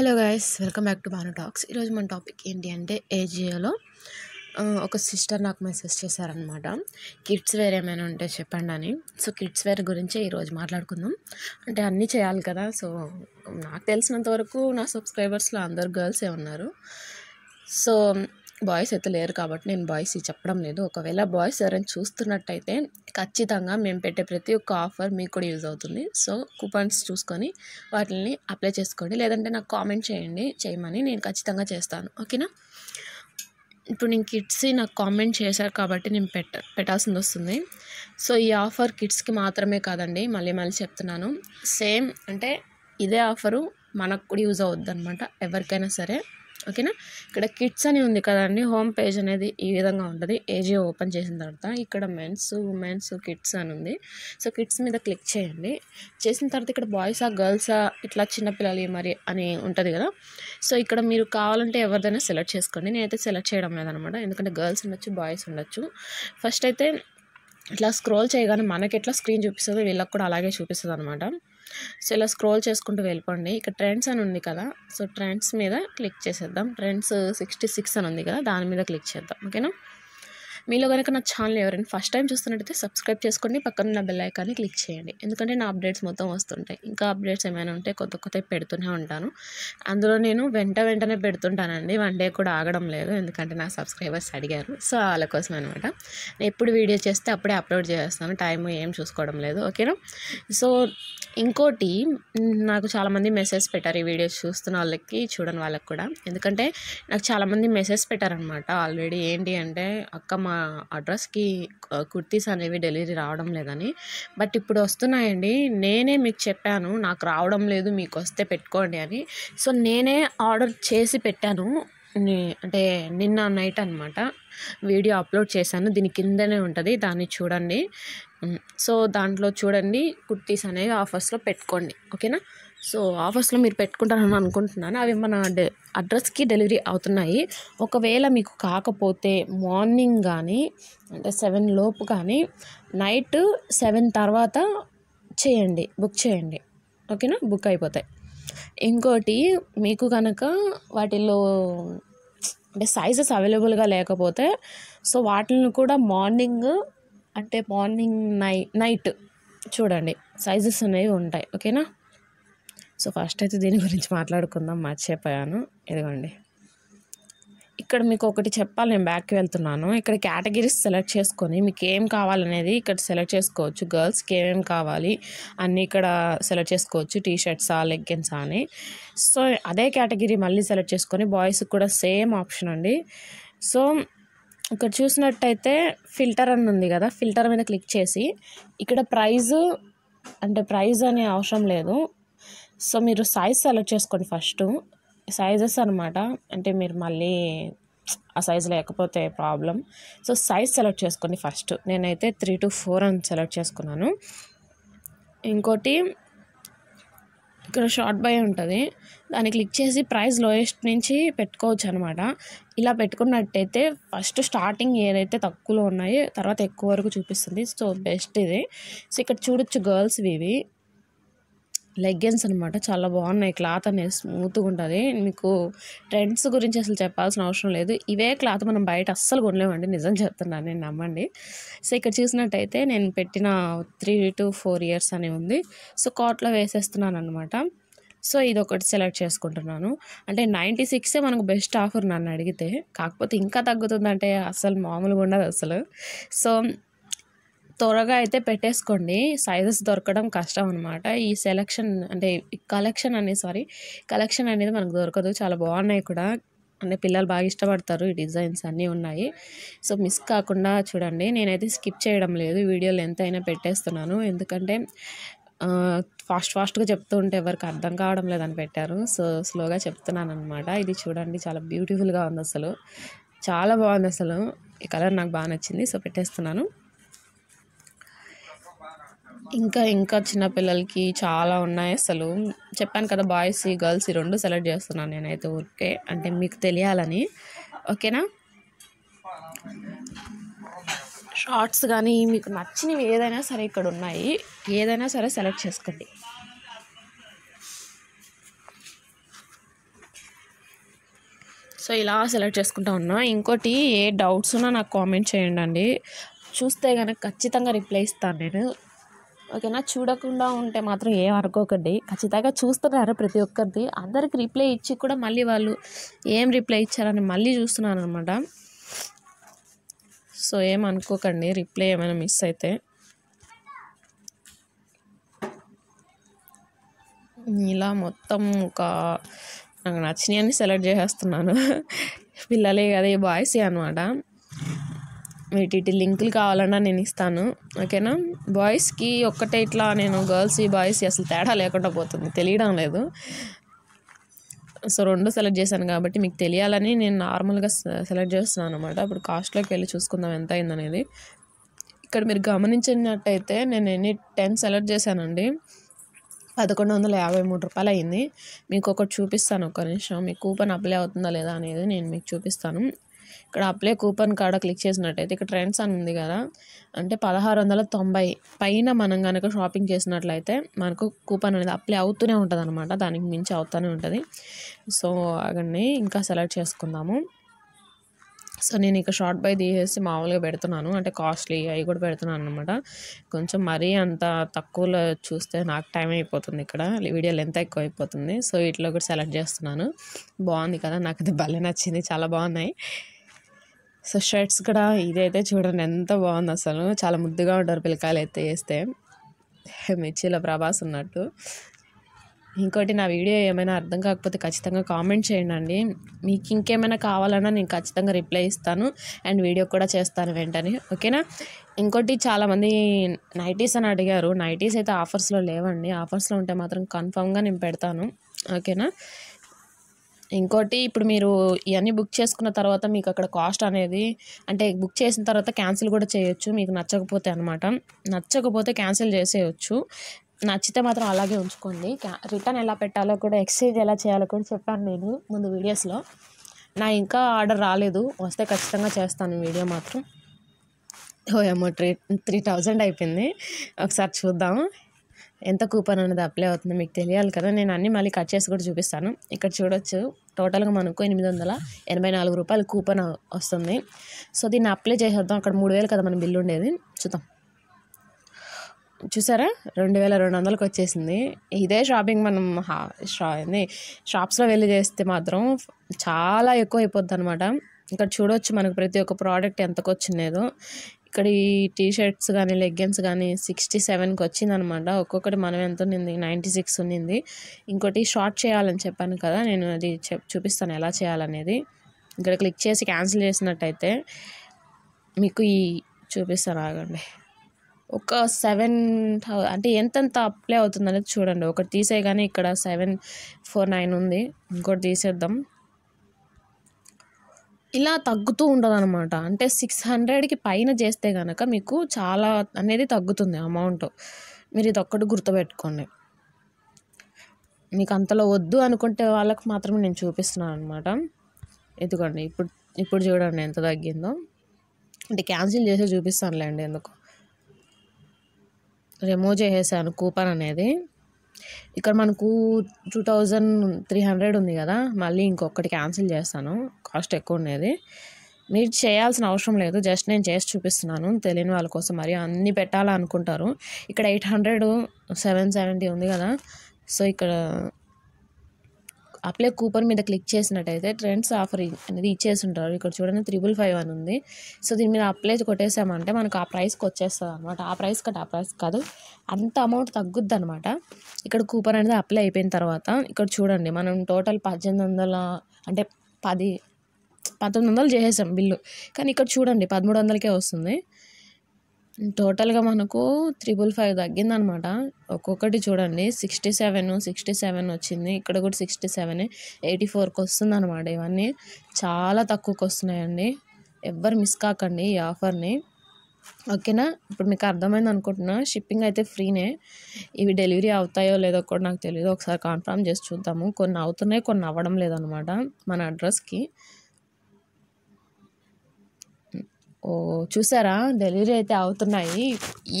hello guys welcome back to Banu talks ఈరోజు మన topic ఏంటి అంటే ఏజియోలో ఒక సిస్టర్ నాకు మెసేజ్ చేశారనమాట కిడ్స్ వేర్ ఏమైనా ఉంటే చెప్పండి అని సో కిడ్స్ వేర్ గురించి ఈరోజు మాట్లాడుకుందాం అంటే అన్నీ చేయాలి కదా సో నాకు తెలిసినంత వరకు నా సబ్స్క్రైబర్స్లో అందరు గర్ల్సే ఉన్నారు సో బాయ్స్ అయితే లేరు కాబట్టి నేను బాయ్స్ చెప్పడం లేదు ఒకవేళ బాయ్స్ ఎవరైనా చూస్తున్నట్టయితే ఖచ్చితంగా మేము పెట్టే ప్రతి ఒక్క ఆఫర్ మీకు కూడా యూజ్ అవుతుంది సో కూపన్స్ చూసుకొని వాటిని అప్లై చేసుకోండి లేదంటే నాకు కామెంట్ చేయండి చేయమని నేను ఖచ్చితంగా చేస్తాను ఓకేనా ఇప్పుడు నేను కిడ్స్ నాకు కామెంట్ చేశారు కాబట్టి నేను పెట్ట పెట్టాల్సింది వస్తుంది సో ఈ ఆఫర్ కిడ్స్కి మాత్రమే కాదండి మళ్ళీ మళ్ళీ చెప్తున్నాను సేమ్ అంటే ఇదే ఆఫరు మనకు కూడా యూజ్ అవుద్ది అనమాట ఎవరికైనా సరే ఓకేనా ఇక్కడ కిడ్స్ అని ఉంది కదండి హోమ్ పేజ్ అనేది ఈ విధంగా ఉంటుంది ఏజీ ఓపెన్ చేసిన తర్వాత ఇక్కడ మెన్స్ ఉమెన్స్ కిడ్స్ అని ఉంది సో కిడ్స్ మీద క్లిక్ చేయండి చేసిన తర్వాత ఇక్కడ బాయ్సా గర్ల్సా ఇట్లా చిన్నపిల్లలు మరి అని ఉంటుంది కదా సో ఇక్కడ మీరు కావాలంటే ఎవరిదైనా సెలెక్ట్ చేసుకోండి నేనైతే సెలెక్ట్ చేయడం లేదనమాట ఎందుకంటే గర్ల్స్ ఉండొచ్చు బాయ్స్ ఉండొచ్చు ఫస్ట్ అయితే ఇట్లా స్క్రోల్ చేయగానే మనకి ఎట్లా స్క్రీన్ చూపిస్తుంది వీళ్ళకి కూడా అలాగే చూపిస్తుంది అనమాట సో ఇలా స్క్రోల్ చేసుకుంటూ వెళ్ళిపోండి ఇక్కడ ట్రెండ్స్ అని ఉంది కదా సో ట్రెండ్స్ మీద క్లిక్ చేసేద్దాం ట్రెండ్స్ సిక్స్టీ సిక్స్ అని ఉంది కదా దాని మీద క్లిక్ చేద్దాం ఓకేనా మీలో కనుక నా ఛానల్ ఎవరైనా ఫస్ట్ టైం చూస్తున్నట్టయితే సబ్స్క్రైబ్ చేసుకోండి పక్కన నా బెల్ ఐకాన్ని క్లిక్ చేయండి ఎందుకంటే నా అప్డేట్స్ మొత్తం వస్తుంటాయి ఇంకా అప్డేట్స్ ఏమైనా ఉంటే కొత్త కొత్త పెడుతూనే ఉంటాను అందులో నేను వెంట వెంటనే పెడుతుంటానండి వన్ డే కూడా ఆగడం లేదు ఎందుకంటే నా సబ్స్క్రైబర్స్ అడిగారు సో వాళ్ళ కోసం అనమాట నేను ఎప్పుడు వీడియో చేస్తే అప్పుడే అప్లోడ్ చేస్తాను టైం ఏం చూసుకోవడం లేదు ఓకేనా సో ఇంకోటి నాకు చాలామంది మెసేజ్ పెట్టారు ఈ వీడియోస్ చూస్తున్న వాళ్ళకి చూడని వాళ్ళకి కూడా ఎందుకంటే నాకు చాలామంది మెసేజ్ పెట్టారనమాట ఆల్రెడీ ఏంటి అంటే అక్క మా అడ్రస్కి కుర్తీస్ అనేవి డెలివరీ రావడం లేదని బట్ ఇప్పుడు వస్తున్నాయండి నేనే మీకు చెప్పాను నాకు రావడం లేదు మీకు వస్తే పెట్టుకోండి అని సో నేనే ఆర్డర్ చేసి పెట్టాను అంటే నిన్న నైట్ అనమాట వీడియో అప్లోడ్ చేశాను దీని కిందనే ఉంటుంది దాన్ని చూడండి సో దాంట్లో చూడండి కుర్తీస్ అనేవి ఆఫర్స్లో పెట్టుకోండి ఓకేనా సో ఆఫర్స్లో మీరు పెట్టుకుంటారని అనుకుంటున్నాను అవి మన అడ్రస్కి డెలివరీ అవుతున్నాయి ఒకవేళ మీకు కాకపోతే మార్నింగ్ కానీ అంటే సెవెన్ లోపు కానీ నైట్ సెవెన్ తర్వాత చేయండి బుక్ చేయండి ఓకేనా బుక్ అయిపోతాయి ఇంకోటి మీకు కనుక వాటిల్లో అంటే సైజెస్ అవైలబుల్గా లేకపోతే సో వాటిని కూడా మార్నింగ్ అంటే మార్నింగ్ నై నైట్ చూడండి సైజెస్ అనేవి ఉంటాయి ఓకేనా సో ఫస్ట్ అయితే దీని గురించి మాట్లాడుకుందాం మర్చిపోయాను ఇదిగోండి ఇక్కడ మీకు ఒకటి చెప్పాలి నేను బ్యాక్కి వెళ్తున్నాను ఇక్కడ కేటగిరీస్ సెలెక్ట్ చేసుకొని మీకు ఏం కావాలనేది ఇక్కడ సెలెక్ట్ చేసుకోవచ్చు గర్ల్స్కి ఏమేమి కావాలి అన్నీ ఇక్కడ సెలెక్ట్ చేసుకోవచ్చు టీ షర్ట్సా లెగ్గిన్సా అని సో అదే కేటగిరీ మళ్ళీ సెలెక్ట్ చేసుకొని బాయ్స్కి కూడా సేమ్ ఆప్షన్ అండి సో ఇక్కడ చూసినట్టయితే ఫిల్టర్ అని ఉంది కదా ఫిల్టర్ మీద క్లిక్ చేసి ఇక్కడ ప్రైజు అంటే ప్రైజ్ అనే అవసరం లేదు సో మీరు సైజ్ సెలెక్ట్ చేసుకోండి ఫస్ట్ సైజెస్ అనమాట అంటే మీరు మళ్ళీ ఆ సైజ్ లేకపోతే ప్రాబ్లం సో సైజ్ సెలెక్ట్ చేసుకోండి ఫస్ట్ నేనైతే త్రీ టు ఫోర్ అని సెలెక్ట్ చేసుకున్నాను ఇంకోటి ఇక్కడ షార్ట్ బై ఉంటుంది దాన్ని క్లిక్ చేసి ప్రైస్ లోయెస్ట్ నుంచి పెట్టుకోవచ్చు అనమాట ఇలా పెట్టుకున్నట్టయితే ఫస్ట్ స్టార్టింగ్ ఏదైతే తక్కువలో ఉన్నాయో తర్వాత ఎక్కువ వరకు చూపిస్తుంది సో బెస్ట్ ఇది సో ఇక్కడ చూడొచ్చు గర్ల్స్ ఇవి లెగ్గిన్స్ అనమాట చాలా బాగున్నాయి క్లాత్ అనేది స్మూత్గా ఉంటుంది మీకు ట్రెండ్స్ గురించి అసలు చెప్పాల్సిన అవసరం లేదు ఇవే క్లాత్ మనం బయట అస్సలు కొనలేమండి నిజం చెప్తున్నాను నేను నమ్మండి సో ఇక్కడ చూసినట్టయితే నేను పెట్టిన త్రీ టు ఫోర్ ఇయర్స్ అని ఉంది సో కాట్లో వేసేస్తున్నాను అనమాట సో ఇది ఒకటి సెలెక్ట్ చేసుకుంటున్నాను అంటే నైంటీ సిక్సే మనకు బెస్ట్ ఆఫర్ నన్ను అడిగితే కాకపోతే ఇంకా తగ్గుతుందంటే అసలు మామూలుగా ఉండదు అసలు సో త్వరగా అయితే పెట్టేసుకోండి సైజెస్ దొరకడం కష్టం అనమాట ఈ సెలెక్షన్ అంటే కలెక్షన్ అనే సారీ కలెక్షన్ అనేది మనకు దొరకదు చాలా బాగున్నాయి కూడా అంటే పిల్లలు బాగా ఇష్టపడతారు ఈ డిజైన్స్ అన్నీ ఉన్నాయి సో మిస్ కాకుండా చూడండి నేనైతే స్కిప్ చేయడం లేదు వీడియోలు ఎంత అయినా పెట్టేస్తున్నాను ఎందుకంటే ఫాస్ట్ ఫాస్ట్గా చెప్తూ ఉంటే ఎవరికి అర్థం కావడం లేదని పెట్టారు సో స్లోగా చెప్తున్నాను అనమాట ఇది చూడండి చాలా బ్యూటిఫుల్గా ఉంది అసలు చాలా బాగుంది అసలు ఈ కలర్ నాకు బాగా నచ్చింది సో పెట్టేస్తున్నాను ఇంకా ఇంకా చిన్నపిల్లలకి చాలా ఉన్నాయి అసలు చెప్పాను కదా బాయ్స్ గర్ల్స్ ఈ రెండు సెలెక్ట్ చేస్తున్నాను నేనైతే ఊరికే అంటే మీకు తెలియాలని ఓకేనా షార్ట్స్ కానీ మీకు నచ్చినవి ఏదైనా సరే ఇక్కడ ఉన్నాయి ఏదైనా సరే సెలెక్ట్ చేసుకోండి సో ఇలా సెలెక్ట్ చేసుకుంటా ఉన్నా ఇంకోటి ఏ డౌట్స్ ఉన్నా నాకు కామెంట్ చేయండి అండి చూస్తే కనుక ఖచ్చితంగా రిప్లై ఇస్తాను నేను ఓకేనా చూడకుండా ఉంటే మాత్రం ఏం అనుకోకండి ఖచ్చితంగా చూస్తున్నారు ప్రతి ఒక్కరిది అందరికి రిప్లై ఇచ్చి కూడా మళ్ళీ వాళ్ళు ఏం రిప్లై ఇచ్చారని మళ్ళీ చూస్తున్నాను అనమాట సో ఏం అనుకోకండి రిప్లై ఏమైనా మిస్ అయితే ఇలా మొత్తం ఒక నాకు నచ్చినవన్నీ సెలెక్ట్ చేసేస్తున్నాను పిల్లలే కదా ఈ బాయ్స్ అనమాట వీటి లింకులు కావాలన్నా నేను ఇస్తాను ఓకేనా బాయ్స్కి ఒక్కటే ఇట్లా నేను గర్ల్స్ బాయ్స్ అసలు తేడా లేకుండా పోతుంది తెలియడం లేదు సో రెండు సెలెక్ట్ చేశాను కాబట్టి మీకు తెలియాలని నేను నార్మల్గా సెలెక్ట్ చేస్తున్నాను అనమాట ఇప్పుడు కాస్ట్లోకి వెళ్ళి చూసుకుందాం ఎంత అయిందనేది ఇక్కడ మీరు గమనించినట్టయితే నేను ఎన్ని టెన్ సెలెక్ట్ చేశానండి పదకొండు వందల యాభై మూడు రూపాయలు అయింది మీకు ఒకటి చూపిస్తాను ఒక్క నిమిషం మీ కూపన్ అప్లై అవుతుందా లేదా అనేది నేను మీకు చూపిస్తాను ఇక్కడ అప్లై కూపన్ కాడ క్లిక్ చేసినట్టయితే ఇక్కడ ట్రెండ్స్ అని ఉంది కదా అంటే పదహారు వందల తొంభై పైన మనం కనుక షాపింగ్ చేసినట్లయితే మనకు కూపన్ అనేది అప్లై అవుతూనే ఉంటుంది అనమాట దానికి మించి అవుతూనే ఉంటుంది సో అక్కడిని ఇంకా సెలెక్ట్ చేసుకుందాము సో నేను ఇక షార్ట్ బై తీసేసి మామూలుగా పెడుతున్నాను అంటే కాస్ట్లీ అవి కూడా పెడుతున్నాను అనమాట కొంచెం మరీ అంత తక్కువలో చూస్తే నాకు టైం అయిపోతుంది ఇక్కడ వీడియో లెంత్ ఎక్కువ అయిపోతుంది సో వీటిలో కూడా సెలెక్ట్ చేస్తున్నాను బాగుంది కదా నాకు అది భలే నచ్చింది చాలా బాగున్నాయి సో షర్ట్స్ కూడా ఇదైతే చూడండి ఎంత బాగుంది అసలు చాలా ముద్దుగా ఉంటారు పిల్లకాయలు అయితే వేస్తే మిర్చిలో ప్రభాస్ ఉన్నట్టు ఇంకోటి నా వీడియో ఏమైనా అర్థం కాకపోతే ఖచ్చితంగా కామెంట్ చేయండి మీకు ఇంకేమైనా కావాలన్నా నేను ఖచ్చితంగా రిప్లై ఇస్తాను అండ్ వీడియో కూడా చేస్తాను వెంటనే ఓకేనా ఇంకోటి చాలామంది నైటీస్ అని అడిగారు నైటీస్ అయితే ఆఫర్స్లో లేవండి ఆఫర్స్లో ఉంటే మాత్రం కన్ఫామ్గా నేను పెడతాను ఓకేనా ఇంకోటి ఇప్పుడు మీరు ఇవన్నీ బుక్ చేసుకున్న తర్వాత మీకు అక్కడ కాస్ట్ అనేది అంటే బుక్ చేసిన తర్వాత క్యాన్సిల్ కూడా చేయొచ్చు మీకు నచ్చకపోతే అనమాట నచ్చకపోతే క్యాన్సిల్ చేసేయచ్చు నచ్చితే మాత్రం అలాగే ఉంచుకోండి రిటర్న్ ఎలా పెట్టాలో కూడా ఎక్స్చేంజ్ ఎలా చేయాలో కూడా చెప్పాను నేను ముందు వీడియోస్లో నా ఇంకా ఆర్డర్ రాలేదు వస్తే ఖచ్చితంగా చేస్తాను వీడియో మాత్రం ఓ అమౌంట్ త్రీ త్రీ థౌజండ్ అయిపోయింది ఒకసారి చూద్దాం ఎంత కూపన్ అనేది అప్లై అవుతుందో మీకు తెలియాలి కదా నేను అన్నీ మళ్ళీ కట్ చేసి కూడా చూపిస్తాను ఇక్కడ చూడొచ్చు టోటల్గా మనకు ఎనిమిది వందల ఎనభై నాలుగు రూపాయలు కూపన్ వస్తుంది సో దీన్ని అప్లై చేసేద్దాం అక్కడ మూడు వేలు కదా మన బిల్లు ఉండేది చూద్దాం చూసారా రెండు వేల రెండు వందలకు వచ్చేసింది ఇదే షాపింగ్ మనం షా షాప్స్లో వెళ్ళి చేస్తే మాత్రం చాలా ఎక్కువ అయిపోద్ది అనమాట ఇక్కడ చూడవచ్చు మనకు ప్రతి ఒక్క ప్రోడక్ట్ ఎంతకు వచ్చిందేదో ఇక్కడ ఈ టీ షర్ట్స్ కానీ లెగ్గిన్స్ కానీ సిక్స్టీ సెవెన్కి వచ్చిందనమాట ఒక్కొక్కటి మనం ఎంత ఉన్నింది నైంటీ సిక్స్ ఉన్నింది ఇంకోటి షార్ట్ చేయాలని చెప్పాను కదా నేను అది చూపిస్తాను ఎలా చేయాలనేది ఇక్కడ క్లిక్ చేసి క్యాన్సిల్ చేసినట్టయితే మీకు ఈ చూపిస్తాను ఆగండి ఒక సెవెన్ అంటే ఎంతెంత అప్లై అవుతుంది అనేది చూడండి ఒకటి తీసే కానీ ఇక్కడ సెవెన్ ఫోర్ నైన్ ఉంది ఇంకోటి తీసేద్దాం ఇలా తగ్గుతూ ఉంటుంది అనమాట అంటే సిక్స్ హండ్రెడ్కి పైన చేస్తే కనుక మీకు చాలా అనేది తగ్గుతుంది అమౌంట్ మీరు ఇది ఒక్కటి గుర్తుపెట్టుకోండి మీకు అంతలో వద్దు అనుకుంటే వాళ్ళకి మాత్రమే నేను చూపిస్తున్నాను అనమాట ఎందుకండి ఇప్పుడు ఇప్పుడు చూడండి ఎంత తగ్గిందో అంటే క్యాన్సిల్ చేసి చూపిస్తానులేండి ఎందుకు రిమూవ్ చేసేసాను కూపన్ అనేది ఇక్కడ మనకు టూ థౌజండ్ త్రీ హండ్రెడ్ ఉంది కదా మళ్ళీ ఇంకొకటి క్యాన్సిల్ చేస్తాను కాస్ట్ ఎక్కువ ఉండేది మీరు చేయాల్సిన అవసరం లేదు జస్ట్ నేను చేసి చూపిస్తున్నాను తెలియని వాళ్ళ కోసం మరి అన్నీ పెట్టాలనుకుంటారు ఇక్కడ ఎయిట్ హండ్రెడ్ సెవెన్ సెవెంటీ ఉంది కదా సో ఇక్కడ అప్లై కూపన్ మీద క్లిక్ చేసినట్టయితే ట్రెండ్స్ ఆఫర్ అనేది ఉంటారు ఇక్కడ చూడండి త్రిబుల్ ఫైవ్ అని ఉంది సో దీని మీద అప్లై కొట్టేసామంటే మనకు ఆ ప్రైస్కి వచ్చేస్తుంది అనమాట ఆ ప్రైస్ కట్ ఆ ప్రైస్ కాదు అంత అమౌంట్ తగ్గుద్ది అనమాట ఇక్కడ కూపన్ అనేది అప్లై అయిపోయిన తర్వాత ఇక్కడ చూడండి మనం టోటల్ పద్దెనిమిది వందల అంటే పది పంతొమ్మిది వందలు చేసేసాం బిల్లు కానీ ఇక్కడ చూడండి పదమూడు వందలకే వస్తుంది టోటల్గా మనకు త్రిబుల్ ఫైవ్ తగ్గిందనమాట ఒక్కొక్కటి చూడండి సిక్స్టీ సెవెన్ సిక్స్టీ సెవెన్ వచ్చింది ఇక్కడ కూడా సిక్స్టీ సెవెన్ ఎయిటీ ఫోర్కి వస్తుంది అనమాట ఇవన్నీ చాలా తక్కువకి వస్తున్నాయండి ఎవ్వరు మిస్ కాకండి ఈ ఆఫర్ని ఓకేనా ఇప్పుడు మీకు అర్థమైంది అనుకుంటున్నా షిప్పింగ్ అయితే ఫ్రీనే ఇవి డెలివరీ అవుతాయో లేదో కూడా నాకు తెలియదు ఒకసారి కన్ఫర్మ్ చేసి చూద్దాము కొన్ని అవుతున్నాయి కొన్ని అవ్వడం లేదనమాట మన అడ్రస్కి ఓ చూసారా డెలివరీ అయితే అవుతున్నాయి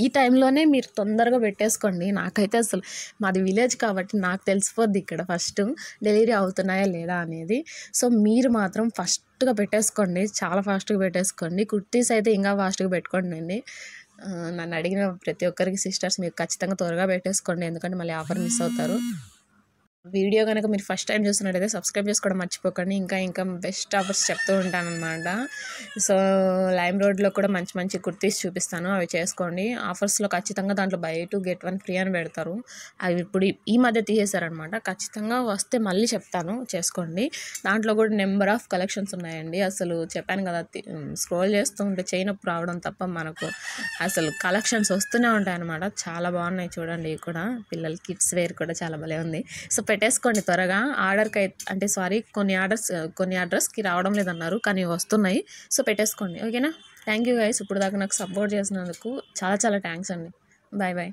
ఈ టైంలోనే మీరు తొందరగా పెట్టేసుకోండి నాకైతే అసలు మాది విలేజ్ కాబట్టి నాకు తెలిసిపోద్ది ఇక్కడ ఫస్ట్ డెలివరీ అవుతున్నాయా లేదా అనేది సో మీరు మాత్రం ఫస్ట్గా పెట్టేసుకోండి చాలా ఫాస్ట్గా పెట్టేసుకోండి కుర్తీస్ అయితే ఇంకా ఫాస్ట్గా పెట్టుకోండి అండి నన్ను అడిగిన ప్రతి ఒక్కరికి సిస్టర్స్ మీరు ఖచ్చితంగా త్వరగా పెట్టేసుకోండి ఎందుకంటే మళ్ళీ ఆఫర్ మిస్ అవుతారు వీడియో కనుక మీరు ఫస్ట్ టైం చూస్తున్నట్టయితే సబ్స్క్రైబ్ చేసుకోవడం మర్చిపోకండి ఇంకా ఇంకా బెస్ట్ ఆఫర్స్ చెప్తూ ఉంటాను అనమాట సో లైమ్ రోడ్లో కూడా మంచి మంచి కుర్తీస్ చూపిస్తాను అవి చేసుకోండి ఆఫర్స్లో ఖచ్చితంగా దాంట్లో buy two get one free అని పెడతారు అవి ఇప్పుడు ఈ మధ్య తీసేశారనమాట ఖచ్చితంగా వస్తే మళ్ళీ చెప్తాను చేసుకోండి దాంట్లో కూడా నెంబర్ ఆఫ్ కలెక్షన్స్ ఉన్నాయండి అసలు చెప్పాను కదా స్క్రోల్ చేస్తూ ఉంటే చేయనప్పు రావడం తప్ప మనకు అసలు కలెక్షన్స్ వస్తూనే ఉంటాయన్నమాట చాలా బాగున్నాయి చూడండి కూడా పిల్లలు కిడ్స్ వేర్ కూడా చాలా భలే ఉంది సో పెట్టేసుకోండి త్వరగా ఆర్డర్కి అంటే సారీ కొన్ని ఆర్డర్స్ కొన్ని అడ్రస్కి రావడం లేదన్నారు కానీ వస్తున్నాయి సో పెట్టేసుకోండి ఓకేనా థ్యాంక్ యూ గైస్ ఇప్పుడు దాకా నాకు సపోర్ట్ చేసినందుకు చాలా చాలా థ్యాంక్స్ అండి బాయ్ బాయ్